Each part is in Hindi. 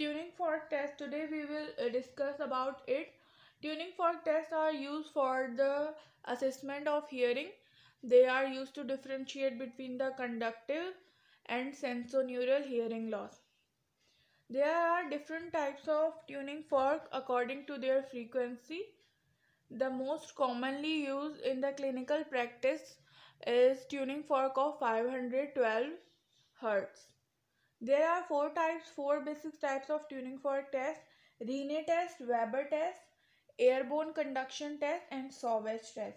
tuning fork test today we will uh, discuss about it tuning fork tests are used for the assessment of hearing they are used to differentiate between the conductive and sensorineural hearing loss there are different types of tuning fork according to their frequency the most commonly used in the clinical practice is tuning fork of 512 hertz There are four types, four basic types of tuning fork test. Rene test, Weber test, airborne conduction test and sawage test.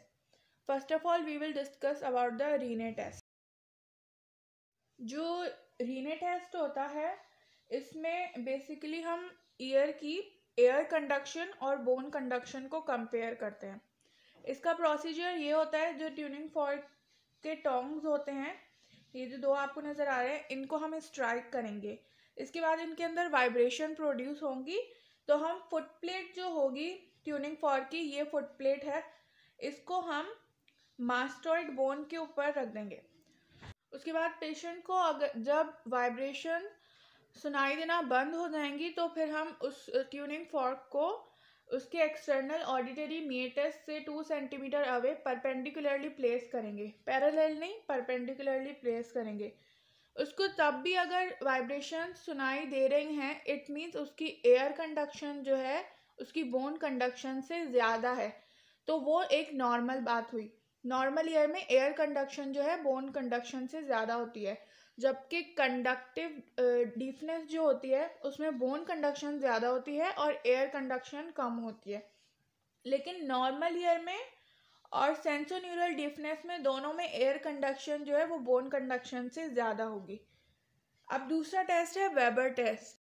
First of all, we will discuss about the Rene test. jo rene test hota hai isme basically hum ear ki air conduction और बोन कंडक्शन को कंपेयर करते हैं इसका प्रोसीजर ये होता है जो ट्यूनिंग फॉर्क के टोंग्स होते हैं ये जो दो आपको नज़र आ रहे हैं इनको हम स्ट्राइक करेंगे इसके बाद इनके अंदर वाइब्रेशन प्रोड्यूस होंगी तो हम फुट प्लेट जो होगी ट्यूनिंग फॉर की ये फुट प्लेट है इसको हम मास्टोइड बोन के ऊपर रख देंगे उसके बाद पेशेंट को अगर जब वाइब्रेशन सुनाई देना बंद हो जाएंगी तो फिर हम उस ट्यूनिंग uh, फॉर्क को उसके एक्सटर्नल ऑडिटरी मिएटस से two centimetre away perpendicularly place करेंगे पैरेलल नहीं परपेंडिकुलरली प्लेस करेंगे उसको तब भी अगर वाइब्रेशन सुनाई दे रही हैं इट मीन्स उसकी एयर कंडक्शन जो है उसकी बोन कंडक्शन से ज़्यादा है तो वो एक नॉर्मल बात हुई नॉर्मल ईयर में एयर कंडक्शन जो है बोन कंडक्शन से ज़्यादा होती है जबकि कंडक्टिव डीपनेस जो होती है उसमें बोन कंडक्शन ज़्यादा होती है और एयर कंडक्शन कम होती है लेकिन नॉर्मल ईयर में और सेंसोन्यूरल डीपनेस में दोनों में एयर कंडक्शन जो है वो बोन कंडक्शन से ज़्यादा होगी अब दूसरा टेस्ट है वेबर टेस्ट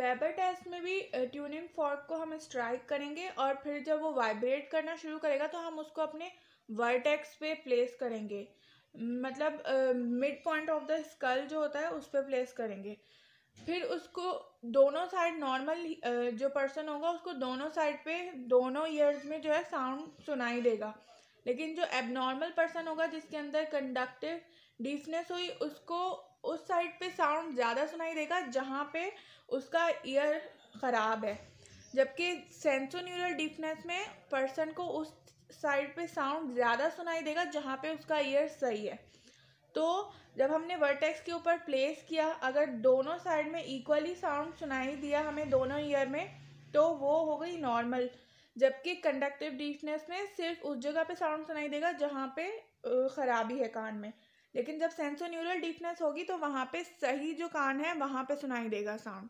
वेबर टेस्ट में भी ट्यूनिंग फॉर्क को हम स्ट्राइक करेंगे और फिर जब वो वाइब्रेट करना शुरू करेगा तो हम उसको अपने वर्टेक्स पे प्लेस करेंगे मतलब mid point of the skull जो होता है उस पर प्लेस करेंगे फिर उसको दोनों साइड नॉर्मल जो पर्सन होगा उसको दोनों साइड पे दोनों ईयर्स में जो है साउंड सुनाई देगा लेकिन जो एबनॉर्मल पर्सन होगा जिसके अंदर कंडक्टिव डीफनेस हुई उसको उस साइड पे साउंड ज़्यादा सुनाई देगा जहाँ पे उसका ईयर ख़राब है जबकि सेंसोन्यूरल डीफनेस में पर्सन को उस साइड पे साउंड ज़्यादा सुनाई देगा जहाँ पे उसका ईयर सही है तो जब हमने वर्टेक्स के ऊपर प्लेस किया अगर दोनों साइड में इक्वली साउंड सुनाई दिया हमें दोनों ईयर में तो वो हो गई नॉर्मल जबकि कंडक्टिव डीपनेस में सिर्फ उस जगह पे साउंड सुनाई देगा जहाँ पे ख़राबी है कान में लेकिन जब सेंसो न्यूरल डीपनेस होगी तो वहाँ पे सही जो कान है वहाँ पे सुनाई देगा sound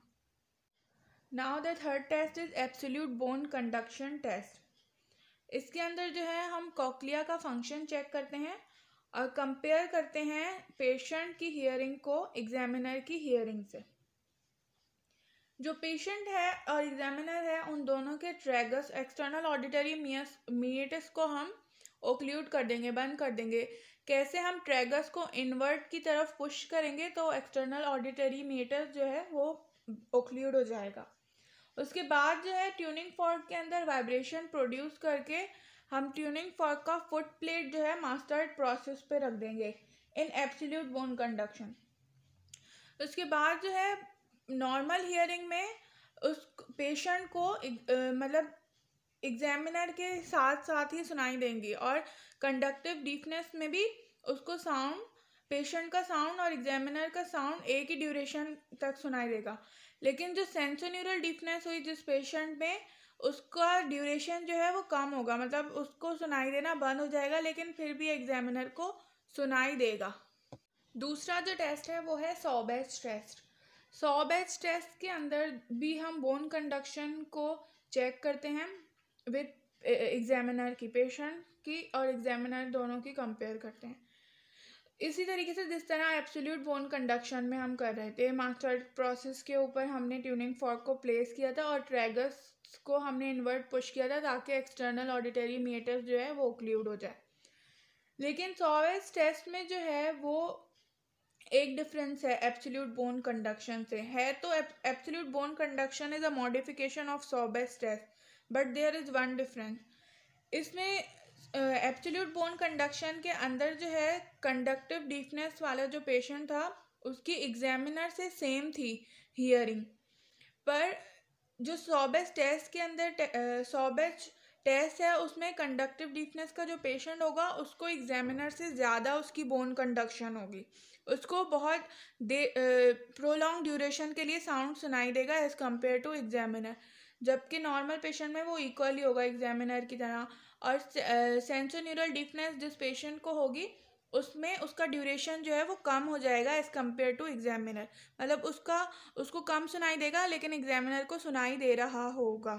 now the third test is absolute bone conduction test इसके अंदर जो है हम कॉकलिया का फंक्शन चेक करते हैं और कंपेयर करते हैं पेशेंट की हियरिंग को एग्जामिनर की हियरिंग से जो पेशेंट है और एग्जामिनर है उन दोनों के tragus external auditory meatus meatus को हम ओक्ल्यूड कर देंगे बंद कर देंगे कैसे हम ट्रैगस को इन्वर्ट की तरफ पुश करेंगे तो एक्सटर्नल ऑडिटरी मीटर जो है वो ओक्ल्यूड हो जाएगा उसके बाद जो है ट्यूनिंग फॉर्क के अंदर वाइब्रेशन प्रोड्यूस करके हम ट्यूनिंग फॉर्क का फुट प्लेट जो है मास्टर्ड प्रोसेस पे रख देंगे इन एब्सोल्यूट बोन कंडक्शन उसके बाद जो है नॉर्मल हियरिंग में उस पेशेंट को मतलब एग्जामिनर के साथ साथ ही सुनाई देंगी और कंडक्टिव डीपनेस में भी उसको साउंड पेशेंट का साउंड और एग्जामिनर का साउंड एक ही ड्यूरेशन तक सुनाई देगा लेकिन जो सेंसोन्यूरल डिफनेस हुई जिस पेशेंट में उसका ड्यूरेशन जो है वो कम होगा मतलब उसको सुनाई देना बंद हो जाएगा लेकिन फिर भी एग्जामिनर को सुनाई देगा दूसरा जो टेस्ट है वो है सॉबेज टेस्ट सॉबेज टेस्ट के अंदर भी हम बोन कंडक्शन को चेक करते हैं विथ एग्जामिनर की पेशेंट की और एग्जामिनर दोनों की कंपेयर करते हैं इसी तरीके से जिस तरह एब्सोल्यूट बोन कंडक्शन में हम कर रहे थे मास्टर प्रोसेस के ऊपर हमने ट्यूनिंग फॉर्क को प्लेस किया था और ट्रैगस को हमने इन्वर्ट पुश किया था ताकि एक्सटर्नल ऑडिटरी मीटर जो है वो ओक्ल्यूड हो जाए लेकिन सॉवेज टेस्ट में जो है वो एक डिफरेंस है एब्सोल्यूट बोन कंडक्शन से है तो absolute bone conduction is a modification of Schwabach's test but there is one difference इसमें एब्सोल्यूट बोन कंडक्शन के अंदर जो है कंडक्टिव डीफनेस वाला जो पेशेंट था उसकी एग्जामिनर से सेम थी हियरिंग पर जो सॉबेज टेस्ट के अंदर सॉबेज टेस्ट है उसमें कंडक्टिव डीफनेस का जो पेशेंट होगा उसको एग्जामिनर से ज़्यादा उसकी बोन कंडक्शन होगी उसको बहुत दे प्रोलॉन्ग ड्यूरेशन के लिए साउंड सुनाई देगा एज़ कम्पेयर टू एग्जामिनर जबकि नॉर्मल पेशेंट में वो इक्वली होगा एग्जामिनर की तरह और सेंसो न्यूरल डिफनेस जिस पेशेंट को होगी उसमें उसका ड्यूरेशन जो है वो कम हो जाएगा एज़ कम्पेयर टू एग्जामिनर मतलब उसका उसको कम सुनाई देगा लेकिन एग्जामिनर को सुनाई दे रहा होगा